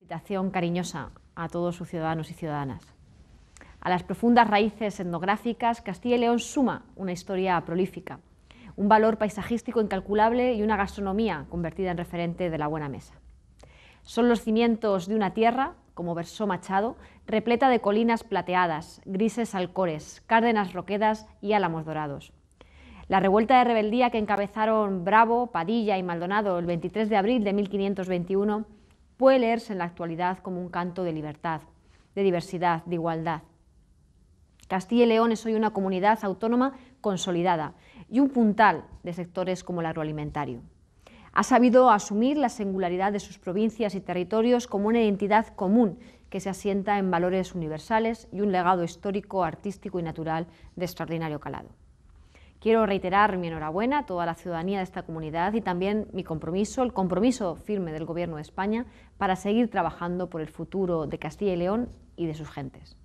Invitación cariñosa a todos sus ciudadanos y ciudadanas. A las profundas raíces etnográficas, Castilla y León suma una historia prolífica, un valor paisajístico incalculable y una gastronomía convertida en referente de la buena mesa. Son los cimientos de una tierra, como versó Machado, repleta de colinas plateadas, grises alcores, cárdenas roquedas y álamos dorados la revuelta de rebeldía que encabezaron Bravo, Padilla y Maldonado el 23 de abril de 1521 puede leerse en la actualidad como un canto de libertad, de diversidad, de igualdad. Castilla y León es hoy una comunidad autónoma consolidada y un puntal de sectores como el agroalimentario. Ha sabido asumir la singularidad de sus provincias y territorios como una identidad común que se asienta en valores universales y un legado histórico, artístico y natural de extraordinario calado. Quiero reiterar mi enhorabuena a toda la ciudadanía de esta comunidad y también mi compromiso, el compromiso firme del Gobierno de España para seguir trabajando por el futuro de Castilla y León y de sus gentes.